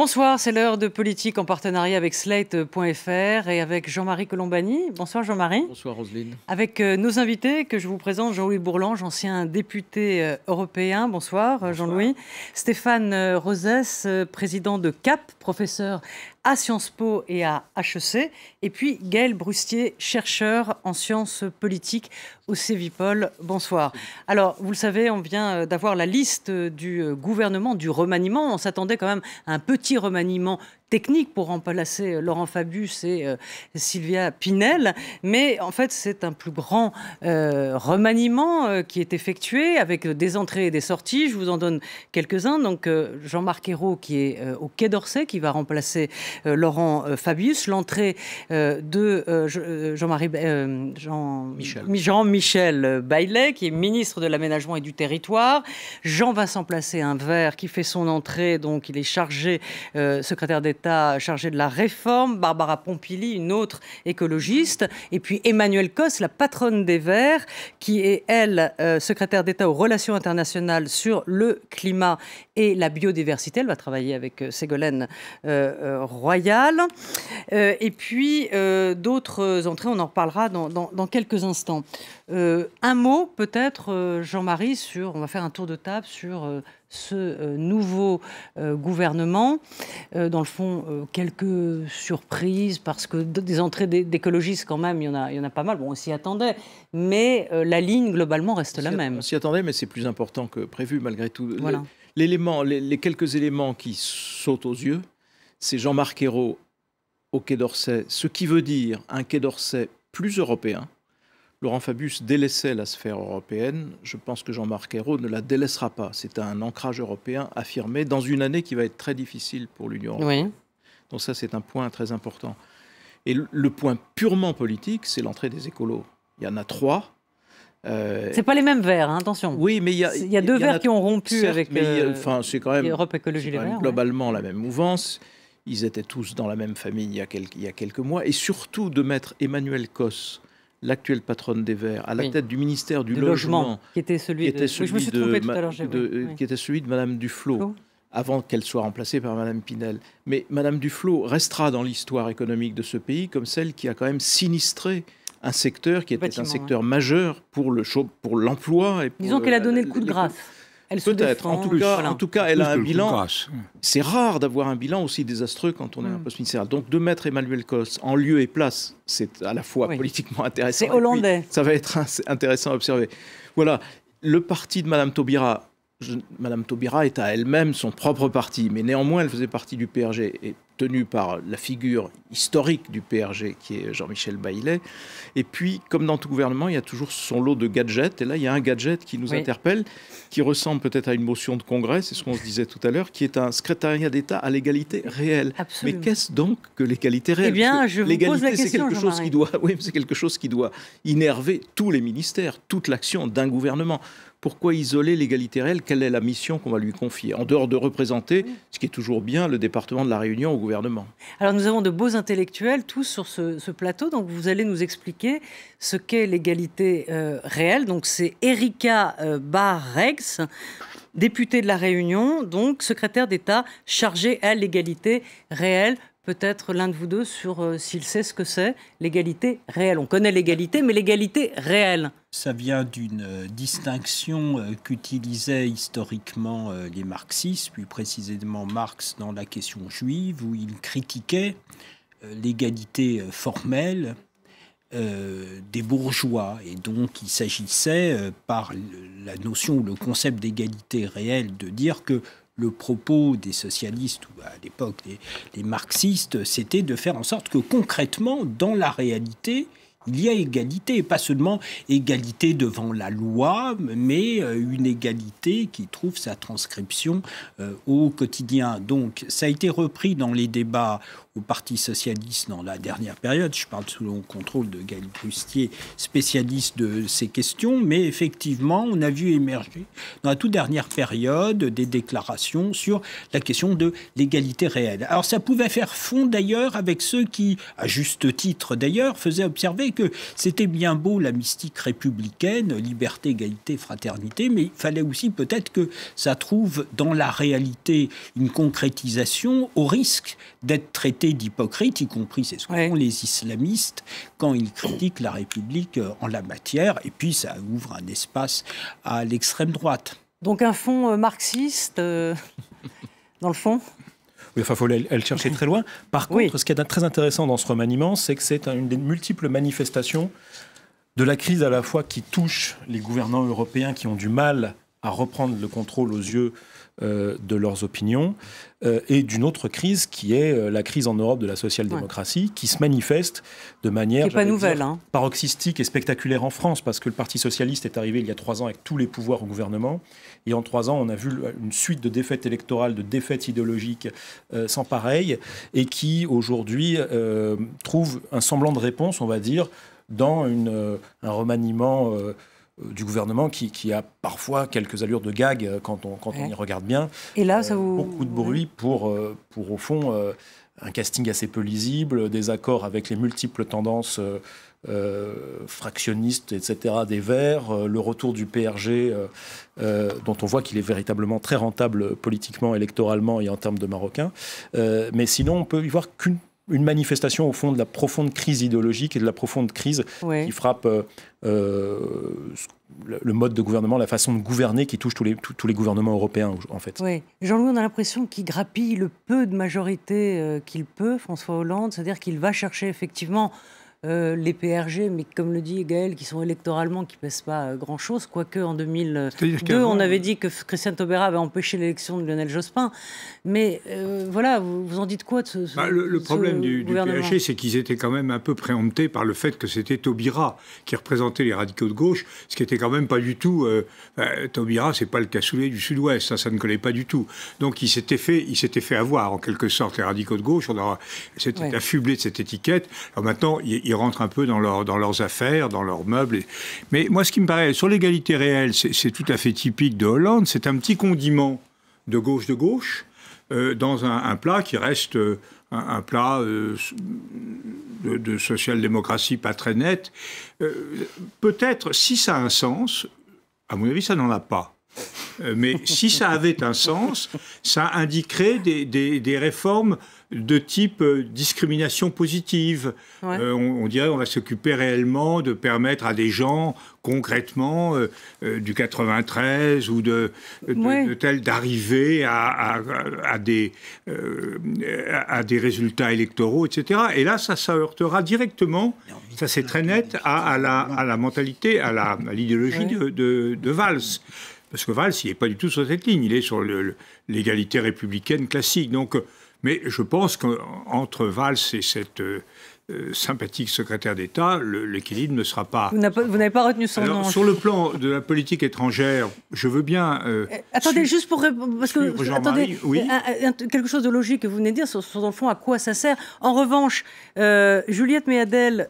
Bonsoir, c'est l'heure de Politique en partenariat avec Slate.fr et avec Jean-Marie Colombani. Bonsoir Jean-Marie. Bonsoir Roselyne. Avec euh, nos invités que je vous présente, Jean-Louis Bourlange, ancien député euh, européen. Euh, Bonsoir, Jean-Louis. Stéphane Rosès, président de CAP, professeur à Sciences Po et à HEC. Et puis Gaël Brustier, chercheur en sciences politiques au Cévipol. Bonsoir. Alors, vous le savez, on vient d'avoir la liste du gouvernement, du remaniement. On s'attendait quand même à un petit petit remaniement technique pour remplacer euh, Laurent Fabius et euh, Sylvia Pinel, mais en fait c'est un plus grand euh, remaniement qui est effectué avec des entrées et des sorties. Je vous en donne quelques-uns. Donc Jean-Marc Ayrault qui est au Quai d'Orsay qui va remplacer Laurent Fabius. L'entrée de Jean-Marie Jean Michel. Jean Baillet qui est ministre de l'aménagement et du territoire. Jean-Vincent s'emplacer un vert qui fait son entrée, donc il est chargé secrétaire d'État chargée de la réforme, Barbara Pompili, une autre écologiste, et puis Emmanuel Cos, la patronne des Verts, qui est, elle, euh, secrétaire d'État aux relations internationales sur le climat et la biodiversité. Elle va travailler avec euh, Ségolène euh, Royal. et puis, d'autres entrées, on en reparlera dans, dans quelques instants. un mot, peut-être, Jean-Marie, sur, on va faire un tour de table sur ce euh, nouveau euh, gouvernement. Euh, dans le fond, quelques surprises, parce que des entrées d'écologistes, quand même, il y, en a, y en a pas mal. Bon, on s'y attendait, mais la ligne, globalement, reste la même. On s'y attendait, mais c'est plus important que prévu, malgré tout. les, les, quelques éléments qui sautent aux yeux, c'est Jean-Marc Ayrault au Quai d'Orsay, ce qui veut dire un Quai d'Orsay plus européen, Laurent Fabius délaissait la sphère européenne. Je pense que Jean-Marc Ayrault ne la délaissera pas. C'est un ancrage européen affirmé dans une année qui va être très difficile pour l'Union européenne. Donc ça, c'est un point très important. Et le point purement politique, c'est l'entrée des écolos. Il y en a trois. Euh... C'est pas les mêmes verts, hein, attention. Oui, mais il y a, deux verts qui ont rompu avec euh... enfin, c'est quand même, Europe Les Verts. Globalement, la même mouvance. Ils étaient tous dans la même famille il y a quelques, mois. Et surtout de mettre Emmanuel Cosse l'actuelle patronne des Verts, à la tête du ministère du, logement, qui était celui de Madame Duflo, avant qu'elle soit remplacée par Madame Pinel. Mais Madame Duflot restera dans l'histoire économique de ce pays comme celle qui a quand même sinistré un secteur qui était un secteur majeur pour le pour l'emploi et disons qu'elle a donné le coup de grâce Peut-être. En tout cas, en tout cas, elle a un bilan. C'est rare d'avoir un bilan aussi désastreux quand on est un mm. poste ministériel. Donc de mettre Emmanuel Cos en lieu et place, c'est à la fois politiquement intéressant. C'est hollandais. ça va être intéressant à observer. Voilà. Le parti de Madame Taubira, Mme Madame Taubira est à elle-même son propre parti, mais néanmoins elle faisait partie du PRG. Et tenu par la figure historique du PRG, qui est Jean-Michel Baillet. Et puis, comme dans tout gouvernement, il y a toujours son lot de gadgets. Et là, il y a un gadget qui nous interpelle, qui ressemble peut-être à une motion de Congrès, c'est ce qu'on se disait tout à l'heure, qui est un secrétariat d'État à l'égalité réelle. Mais qu'est-ce donc que l'égalité réelle Eh bien, je vous pose la question, quelque chose qui doit, oui, c'est quelque chose qui doit innerver tous les ministères, toute l'action d'un gouvernement pourquoi isoler l'égalité réelle Quelle est la mission qu'on va lui confier En dehors de représenter, ce qui est toujours bien, le département de la Réunion au gouvernement. Alors nous avons de beaux intellectuels tous sur ce, plateau, donc vous allez nous expliquer ce qu'est l'égalité euh, réelle. Donc c'est Erika euh, Barrex, députée de la Réunion, donc secrétaire d'État chargée à l'égalité réelle peut-être l'un de vous deux sur euh, s'il sait ce que c'est l'égalité réelle. On connaît l'égalité, mais l'égalité réelle. Ça vient d'une euh, distinction euh, qu'utilisaient historiquement les marxistes, plus précisément Marx dans la question juive, où il critiquait l'égalité formelle des bourgeois. Et donc, il s'agissait, par la notion ou le concept d'égalité réelle, de dire que le propos des socialistes ou à l'époque des, marxistes, c'était de faire en sorte que concrètement, dans la réalité, il y a égalité, pas seulement égalité devant la loi, mais euh, une égalité qui trouve sa transcription euh, au quotidien. Donc ça a été repris dans les débats Parti socialiste dans la dernière période. Je parle sous le contrôle de Gaël Brustier, spécialiste de ces questions, mais effectivement, on a vu émerger dans la toute dernière période des déclarations sur la question de l'égalité réelle. Alors ça pouvait faire fond d'ailleurs avec ceux qui, à juste titre d'ailleurs, faisaient observer que c'était bien beau la mystique républicaine, liberté, égalité, fraternité, mais il fallait aussi peut-être que ça trouve dans la réalité une concrétisation au risque d'être traité d'hypocrites, y compris c'est ce qu'ont les islamistes quand ils critiquent la République euh, en la matière. Et puis ça ouvre un espace à l'extrême droite. Donc un fond euh, marxiste, euh, dans le fond oui, enfin, il faut le chercher très loin. Par contre, ce qui est très intéressant dans ce remaniement, c'est que c'est une des multiples manifestations de la crise à la fois qui touche les gouvernants européens qui ont du mal à reprendre le contrôle aux yeux euh, de leurs opinions, euh, et d'une autre crise qui est euh, la crise en Europe de la social-démocratie, qui se manifeste de manière hein. paroxystique et spectaculaire en France, parce que le Parti socialiste est arrivé il y a trois ans avec tous les pouvoirs au gouvernement, et en trois ans, on a vu une suite de défaites électorales, de défaites idéologiques sans pareil, et qui aujourd'hui trouve un semblant de réponse, on va dire, dans un remaniement euh, du gouvernement qui, qui, a parfois quelques allures de gag euh, quand on, quand on y regarde bien. Et là, ça euh, vous... Beaucoup de bruit pour, pour au fond, un casting assez peu lisible, des accords avec les multiples tendances fractionnistes, etc., des Verts, le retour du PRG, dont on voit qu'il est véritablement très rentable politiquement, électoralement et en termes de Marocains. mais sinon, on peut y voir qu'une une manifestation au fond de la profonde crise idéologique et de la profonde crise qui frappe euh, euh, le mode de gouvernement, la façon de gouverner qui touche tous les, gouvernements européens en fait. Jean-Louis, on a l'impression qu'il grappille le peu de majorité euh, qu'il peut, François Hollande, c'est-à-dire qu'il va chercher effectivement euh, les PRG, mais comme le dit Gaël, qui sont électoralement, qui ne pèsent pas euh, grand-chose, quoique en 2002, on avait euh, dit que Christian Taubera avait empêché l'élection de Lionel Jospin. Mais voilà, vous, vous, en dites quoi de ce, gouvernement bah, le, problème du, PRG, c'est qu'ils étaient quand même un peu préemptés par le fait que c'était Taubira qui représentait les radicaux de gauche, ce qui était quand même pas du tout... Tobira ce Taubira, c'est pas le cassoulet du sud-ouest, ça, ne collait pas du tout. Donc il s'était fait, fait avoir, en quelque sorte, les radicaux de gauche, on s'était affublé de cette étiquette. Alors maintenant, il ils rentrent un peu dans, dans leurs affaires, dans leurs meubles. Mais moi, ce qui me paraît, sur l'égalité réelle, c'est tout à fait typique de Hollande, c'est un petit condiment de gauche de gauche euh, dans un, plat qui reste euh, un, plat euh, de, de social-démocratie pas très net. Peut-être, si ça a un sens, à mon avis, ça n'en a pas. Euh, mais si ça avait un sens, ça indiquerait des, des, réformes de type euh, discrimination positive. Euh, on, dirait on va s'occuper réellement de permettre à des gens concrètement du 93 ou de, de, tel d'arriver à, à, des, à, des, résultats électoraux, etc. Et là, ça, ça heurtera directement, ça c'est très net, à, la, la, mentalité, à l'idéologie de, de, Valls. Parce que Valls, il n'est pas du tout sur cette ligne, il est sur l'égalité républicaine classique. Donc, euh, mais je pense qu'entre Valls et cette euh, euh, sympathique secrétaire d'État, l'équilibre ne sera pas. Vous n'avez pas, retenu son nom. Sur le plan de la politique étrangère, je veux bien. attendez, juste pour. Parce que. Attendez, quelque chose de logique que vous venez de dire, sur, dans le fond, à quoi ça sert. En revanche, Juliette Méadel,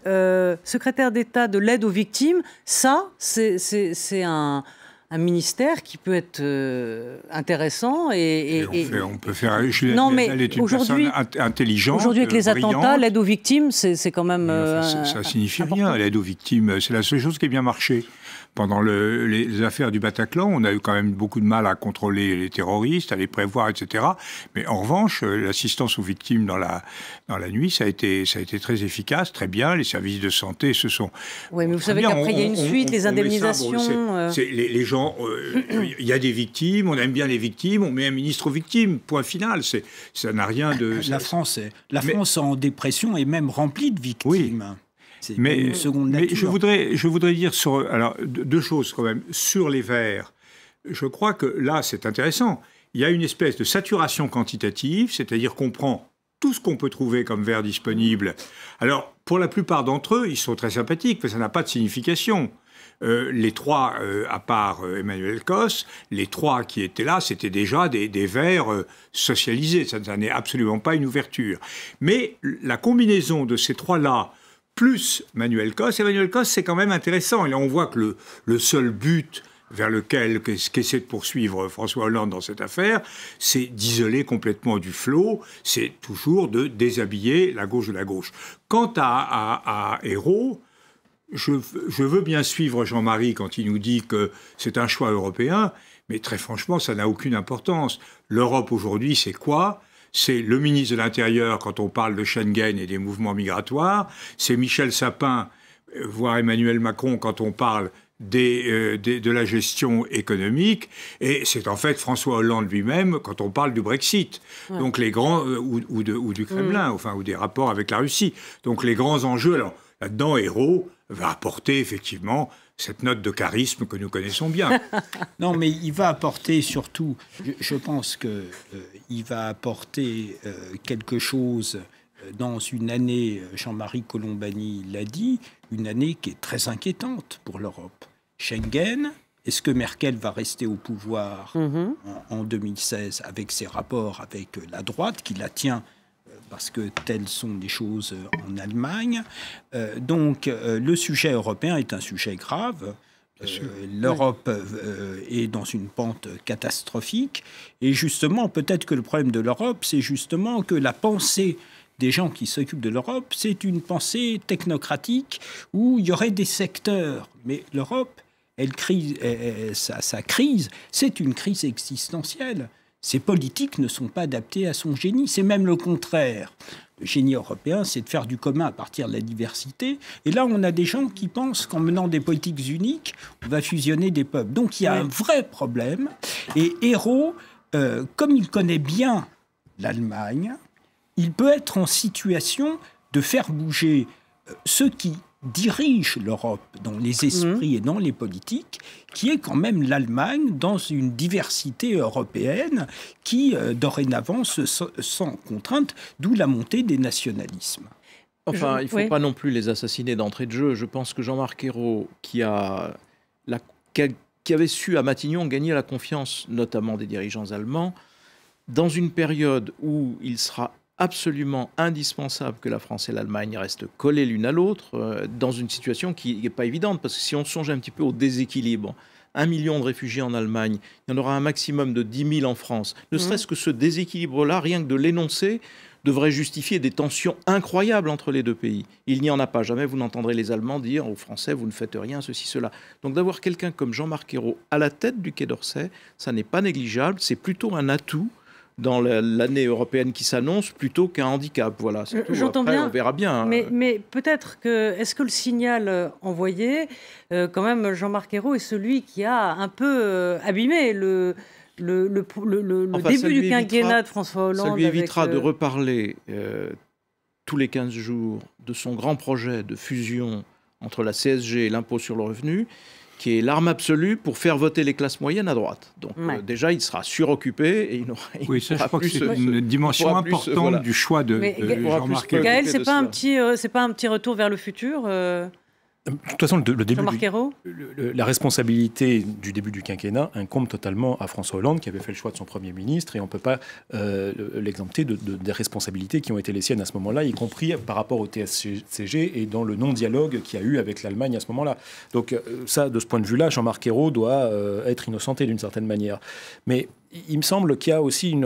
secrétaire d'État de l'aide aux victimes, ça, c'est un un ministère qui peut être euh, intéressant et, on, peut faire je suis non mais aujourd'hui intelligente aujourd'hui avec les attentats l'aide aux victimes c'est quand même euh, ça, signifie bien rien l'aide aux victimes c'est la seule chose qui a bien marché pendant le, les affaires du Bataclan, on a eu quand même beaucoup de mal à contrôler les terroristes, à les prévoir, etc. Mais en revanche, euh, l'assistance aux victimes dans la, dans la nuit, ça a, été, ça a été très efficace, très bien. Les services de santé se sont. Oui, mais vous savez qu'après, il y a une suite, les indemnisations. Euh. les, gens, euh, il y a des victimes, on aime bien les victimes, on met un ministre aux victimes, point final. Ça n'a rien de. La France, est, la France en dépression est même remplie de victimes. Oui mais, une seconde Mais je voudrais, je voudrais dire sur, alors, deux choses quand même. Sur les vers. je crois que là, c'est intéressant. Il y a une espèce de saturation quantitative, c'est-à-dire qu'on prend tout ce qu'on peut trouver comme verre disponible. Alors, pour la plupart d'entre eux, ils sont très sympathiques, mais ça n'a pas de signification. Euh, les trois, euh, à part euh, Emmanuel Cos, les trois qui étaient là, c'était déjà des, des verres socialisés. ça n'est absolument pas une ouverture. Mais la combinaison de ces trois-là, plus Manuel Cos. Et Manuel Cos, c'est quand même intéressant. Et là, on voit que le, seul but vers lequel qu'essaie de poursuivre François Hollande dans cette affaire, c'est d'isoler complètement du flot, c'est toujours de déshabiller la gauche de la gauche. Quant à, à, Hérault, je, veux bien suivre Jean-Marie quand il nous dit que c'est un choix européen, mais très franchement, ça n'a aucune importance. L'Europe aujourd'hui, c'est quoi c'est le ministre de l'Intérieur quand on parle de Schengen et des mouvements migratoires, c'est Michel Sapin, euh, voire Emmanuel Macron quand on parle euh, de la gestion économique, et c'est en fait François Hollande lui-même quand on parle du Brexit, donc les grands euh, ou, du mm. Kremlin, enfin ou des rapports avec la Russie, donc les grands enjeux. là-dedans, héros va apporter effectivement cette note de charisme que nous connaissons bien. non, mais il va apporter surtout, je, pense qu'il euh, va apporter euh, quelque chose euh, dans une année, Jean-Marie Colombani l'a dit, une année qui est très inquiétante pour l'Europe. Schengen, est-ce que Merkel va rester au pouvoir mm-hmm. en, 2016 avec ses rapports avec la droite qui la tient parce que telles sont les choses euh, en Allemagne. Euh, donc euh, le sujet européen est un sujet grave. L'Europe est dans une pente catastrophique. Et justement, peut-être que le problème de l'Europe, c'est justement que la pensée des gens qui s'occupent de l'Europe, c'est une pensée technocratique où il y aurait des secteurs. Mais l'Europe, elle, sa crise, c'est une crise existentielle. Ses politiques ne sont pas adaptées à son génie, c'est même le contraire. Le génie européen, c'est de faire du commun à partir de la diversité. Et là, on a des gens qui pensent qu'en menant des politiques uniques, on va fusionner des peuples. Donc il y a un vrai problème. Et Hérault, euh, comme il connaît bien l'Allemagne, il peut être en situation de faire bouger euh, ceux qui dirige l'Europe dans les esprits et dans les politiques, qui est quand même l'Allemagne dans une diversité européenne qui euh, dorénavant se sent contrainte, d'où la montée des nationalismes. Enfin, il ne faut pas non plus les assassiner d'entrée de jeu. Je pense que Jean-Marc Ayrault, qui, a qui avait su à Matignon gagner la confiance, notamment des dirigeants allemands, dans une période où il sera absolument indispensable que la France et l'Allemagne restent collées l'une à l'autre euh, dans une situation qui n'est pas évidente, parce que si on songe un petit peu au déséquilibre, un million de réfugiés en Allemagne, il y en aura un maximum de 10 000 en France, ne mmh. serait-ce que ce déséquilibre-là, rien que de l'énoncer, devrait justifier des tensions incroyables entre les deux pays. Il n'y en a pas. Jamais vous n'entendrez les Allemands dire aux Français, vous ne faites rien, ceci, cela. Donc d'avoir quelqu'un comme Jean-Marc Ayrault à la tête du Quai d'Orsay, ça n'est pas négligeable, c'est plutôt un atout dans l'année européenne qui s'annonce plutôt qu'un handicap. Voilà, euh, J'entends bien. On verra bien. Mais, euh. mais peut-être que. Est-ce que le signal euh, envoyé, quand même, Jean-Marc Ayrault est celui qui a un peu abîmé le. Le, le, début du quinquennat de François Hollande. Ça lui évitera de reparler tous les 15 jours de son grand projet de fusion entre la CSG et l'impôt sur le revenu, qui est l'arme absolue pour faire voter les classes moyennes à droite. Donc euh, déjà, il sera suroccupé et il n'aura Oui, ça, je crois que c'est une dimension importante du choix de, Jean-Marc. Gaël, ce n'est pas, un petit, euh, pas un petit retour vers le futur euh de toute façon, le, début la responsabilité du début du quinquennat incombe totalement à François Hollande, qui avait fait le choix de son Premier ministre, et on ne peut pas euh, l'exempter des responsabilités qui ont été les siennes à ce moment-là, y compris par rapport au TSCG et dans le non-dialogue qu'il y a eu avec l'Allemagne à ce moment-là. Donc euh, ça, de ce point de vue-là, Jean-Marc Ayrault doit euh, être innocenté d'une certaine manière. Mais il me semble qu'il y a aussi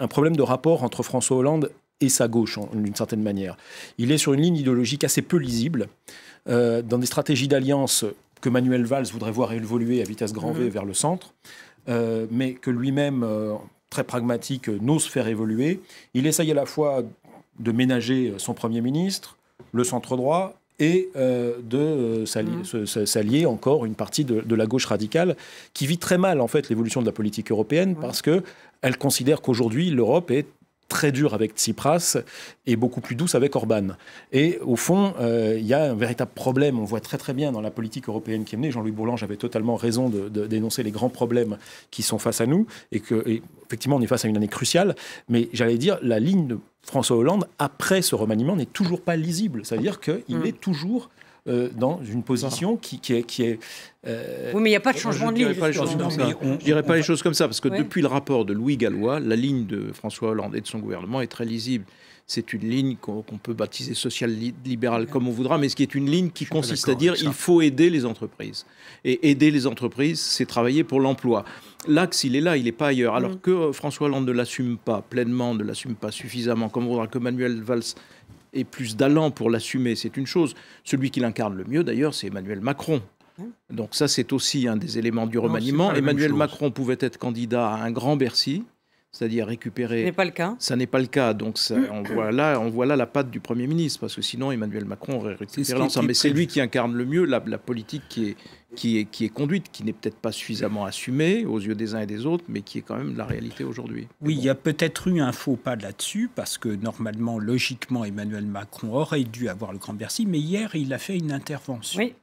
un problème de rapport entre François Hollande et sa gauche, d'une certaine manière. Il est sur une ligne idéologique assez peu lisible. Euh, dans des stratégies d'alliance que Manuel Valls voudrait voir évoluer à vitesse grand V mhm. vers le centre, euh, mais que lui-même, euh, très pragmatique, n'ose faire évoluer. Il essaye à la fois de ménager son Premier ministre, le centre droit et de mhm. s'allier, encore une partie de, la gauche radicale qui vit très mal en fait l'évolution de la politique européenne parce qu'elle considère qu'aujourd'hui l'Europe est très dur avec Tsipras et beaucoup plus douce avec Orban. Et au fond, euh, il y a un véritable problème. On voit très très bien dans la politique européenne qui est menée. Jean-Louis Bourlange avait totalement raison de, dénoncer les grands problèmes qui sont face à nous et que effectivement on est face à une année cruciale. Mais j'allais dire la ligne de François Hollande après ce remaniement n'est toujours pas lisible. C'est-à-dire qu'il mm. est toujours euh, dans une position qui, qui, est... Qui est euh, oui, mais il n'y a pas de changement de ligne. Je ne dirais pas les choses comme ça, parce que depuis le rapport de Louis Gallois, la ligne de François Hollande et de son gouvernement est très lisible c'est une ligne qu'on peut baptiser social-libérale comme on voudra, mais ce qui est une ligne qui consiste à dire il faut aider les entreprises. Et aider les entreprises, c'est travailler pour l'emploi. L'axe, il est là, il n'est pas ailleurs. Alors mm. que euh, François Hollande ne l'assume pas pleinement, ne l'assume pas suffisamment, comme on voudra que Manuel Valls et plus d'allant pour l'assumer, c'est une chose. Celui qui l'incarne le mieux, d'ailleurs, c'est Emmanuel Macron. Hein Donc ça, c'est aussi un des éléments du remaniement. Emmanuel Macron pouvait être candidat à un grand Bercy c'est-à-dire récupérer. Ce n'est pas le cas. Ça n'est pas le cas. Donc mm. on, voit là, on voit la patte du Premier ministre, parce que sinon Emmanuel Macron aurait récupéré Mais c'est lui qui incarne le mieux la, politique qui est, qui est, qui est conduite, qui n'est peut-être pas suffisamment assumée aux yeux des uns et des autres, mais qui est quand même la réalité aujourd'hui. Oui, il y a peut-être eu un faux pas là-dessus, parce que normalement, logiquement, Emmanuel Macron aurait dû avoir le Grand Bercy, mais hier, il a fait une intervention. Oui.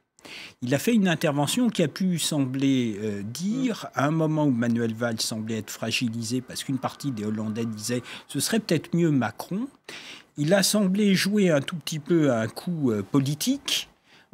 Il a fait une intervention qui a pu sembler euh, dire, à un moment où Manuel Valls semblait être fragilisé parce qu'une partie des Hollandais disait ce serait peut-être mieux Macron, il a semblé jouer un tout petit peu à un coup euh, politique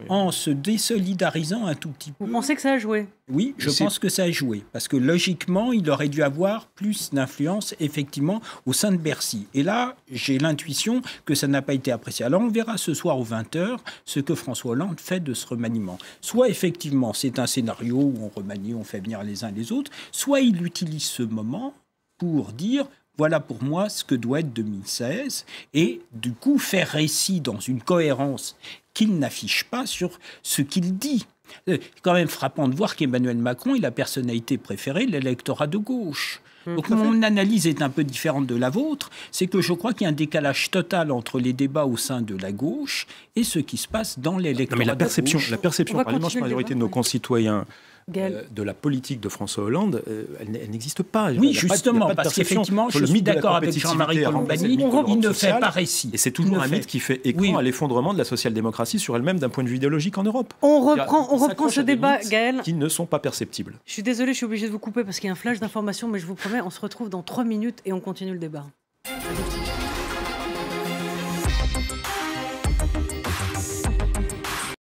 en se désolidarisant un tout petit peu. Vous pensez que ça a joué Oui, je pense que ça a joué. Parce que logiquement, il aurait dû avoir plus d'influence, effectivement, au sein de Bercy. Et là, j'ai l'intuition que ça n'a pas été apprécié. Alors, on verra ce soir aux 20h ce que François Hollande fait de ce remaniement. Soit, effectivement, c'est un scénario où on remanie, on fait venir les uns les autres, soit il utilise ce moment pour dire voilà pour moi ce que doit être 2016, et du coup faire récit dans une cohérence qu'il n'affiche pas sur ce qu'il dit. Euh, c'est quand même frappant de voir qu'Emmanuel Macron est la personnalité préférée de l'électorat de gauche. Mmh, Donc mon analyse est un peu différente de la vôtre, c'est que je crois qu'il y a un décalage total entre les débats au sein de la gauche et ce qui se passe dans l'électorat. la perception, la perception par l'immense majorité de nos concitoyens euh, de la politique de François Hollande, euh, elle, n'existe pas. Oui, justement, parce qu'effectivement, je suis d'accord avec Jean-Marie Colombani, il ne fait pas récit. Et c'est toujours un mythe qui fait écran à l'effondrement de la social-démocratie sur elle-même d'un point de vue idéologique en Europe. On reprend, on reprend ce débat, Gaël. Qui ne sont pas perceptibles. Je suis désolé, je suis obligé de vous couper parce qu'il y a un flash d'informations, mais je vous promets, on se retrouve dans trois minutes et on continue le débat.